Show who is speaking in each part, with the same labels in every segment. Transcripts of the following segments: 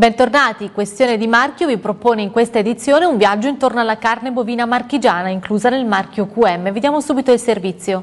Speaker 1: Bentornati, Questione di Marchio vi propone in questa edizione un viaggio intorno alla carne bovina marchigiana inclusa nel marchio QM. Vediamo subito il servizio.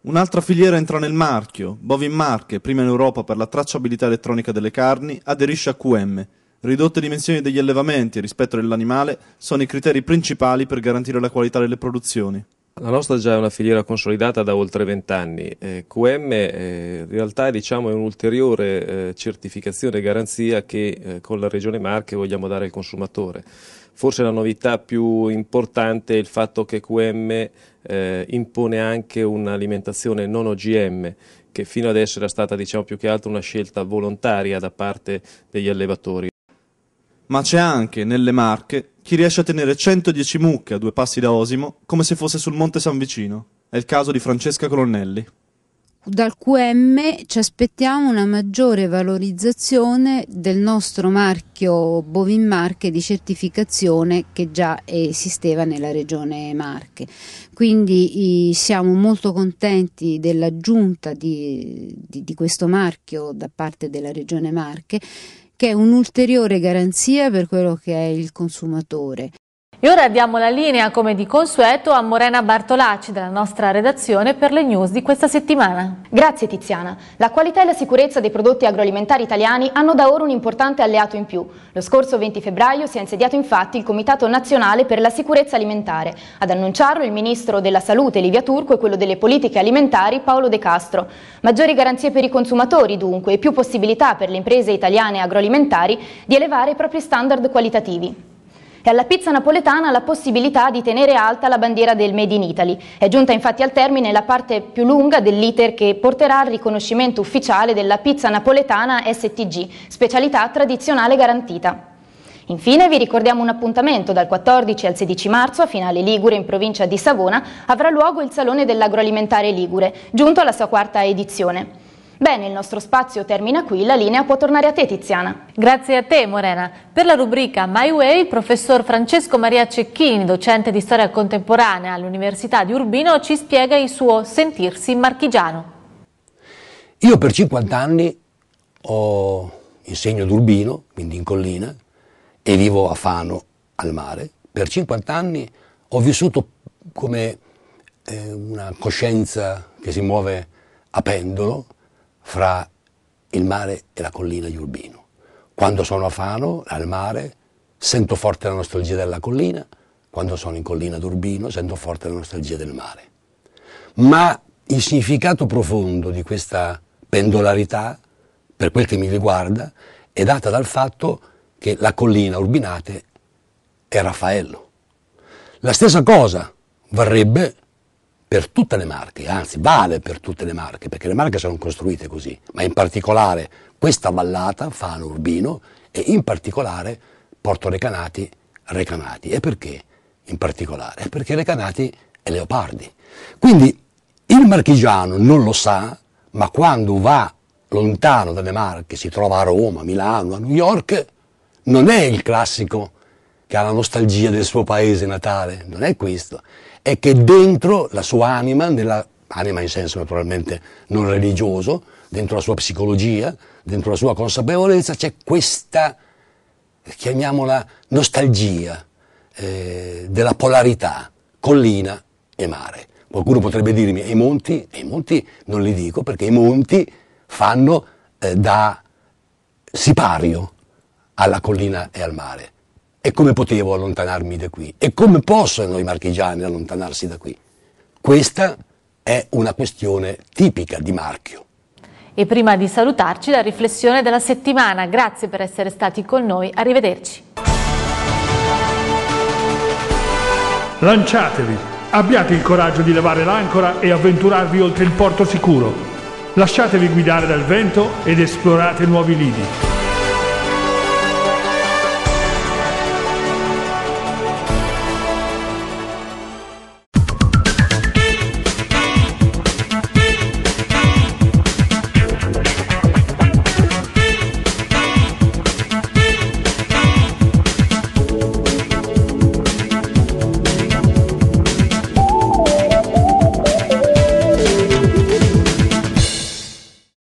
Speaker 2: Un'altra filiera entra nel marchio. Bovin Marche, prima in Europa per la tracciabilità elettronica delle carni, aderisce a QM. Ridotte dimensioni degli allevamenti e rispetto dell'animale sono i criteri principali per garantire la qualità delle produzioni. La nostra è già una filiera consolidata da oltre vent'anni. Eh, QM eh, in realtà diciamo, è un'ulteriore eh, certificazione e garanzia che eh, con la Regione Marche vogliamo dare al consumatore. Forse la novità più importante è il fatto che QM eh, impone anche un'alimentazione non OGM, che fino adesso era stata diciamo, più che altro una scelta volontaria da parte degli allevatori ma c'è anche, nelle Marche, chi riesce a tenere 110 mucche a due passi da Osimo come se fosse sul Monte San Vicino. È il caso di Francesca Colonnelli.
Speaker 3: Dal QM ci aspettiamo una maggiore valorizzazione del nostro marchio Bovin Marche di certificazione che già esisteva nella regione Marche. Quindi siamo molto contenti dell'aggiunta di, di, di questo marchio da parte della regione Marche che è un'ulteriore garanzia per quello che è il consumatore.
Speaker 1: E ora diamo la linea, come di consueto, a Morena Bartolacci della nostra redazione per le news di questa settimana. Grazie Tiziana. La qualità e la sicurezza dei prodotti agroalimentari italiani hanno da
Speaker 3: ora un importante alleato in più. Lo scorso 20 febbraio si è insediato infatti il Comitato Nazionale per la Sicurezza Alimentare. Ad annunciarlo il Ministro della Salute Livia Turco e quello delle Politiche Alimentari Paolo De Castro. Maggiori garanzie per i consumatori dunque e più possibilità per le imprese italiane agroalimentari di elevare i propri standard qualitativi e alla pizza napoletana la possibilità di tenere alta la bandiera del Made in Italy. È giunta infatti al termine la parte più lunga dell'iter che porterà al riconoscimento ufficiale della pizza napoletana STG, specialità tradizionale garantita. Infine vi ricordiamo un appuntamento dal 14 al 16 marzo a Finale Ligure in provincia di Savona avrà luogo il Salone dell'Agroalimentare Ligure, giunto alla sua quarta edizione. Bene, il nostro spazio termina qui, la linea può tornare a te Tiziana.
Speaker 1: Grazie a te Morena. Per la rubrica My Way il professor Francesco Maria Cecchini, docente di storia contemporanea all'Università di Urbino, ci spiega il suo sentirsi marchigiano.
Speaker 4: Io per 50 anni ho, insegno ad Urbino, quindi in collina, e vivo a Fano, al mare. Per 50 anni ho vissuto come eh, una coscienza che si muove a pendolo fra il mare e la collina di Urbino quando sono a Fano, al mare, sento forte la nostalgia della collina, quando sono in collina d'Urbino sento forte la nostalgia del mare. Ma il significato profondo di questa pendolarità, per quel che mi riguarda, è data dal fatto che la collina Urbinate è Raffaello. La stessa cosa varrebbe per tutte le marche, anzi vale per tutte le marche, perché le marche sono costruite così, ma in particolare questa vallata, Fano Urbino, e in particolare Porto Recanati, Recanati. E perché in particolare? perché Recanati è Leopardi. Quindi il marchigiano non lo sa, ma quando va lontano dalle Marche, si trova a Roma, a Milano, a New York, non è il classico che ha la nostalgia del suo paese natale, non è questo, è che dentro la sua anima, nella, anima in senso naturalmente non religioso, dentro la sua psicologia, dentro la sua consapevolezza, c'è questa, chiamiamola, nostalgia eh, della polarità, collina e mare. Qualcuno potrebbe dirmi, e i monti? E i monti non li dico perché i monti fanno eh, da sipario alla collina e al mare. E come potevo allontanarmi da qui? E come possono i marchigiani allontanarsi da qui? Questa è una questione tipica di marchio.
Speaker 1: E prima di salutarci la riflessione della settimana, grazie per essere stati con noi, arrivederci.
Speaker 4: Lanciatevi, abbiate il coraggio di levare l'ancora e avventurarvi oltre il porto sicuro. Lasciatevi guidare dal vento ed esplorate nuovi lidi.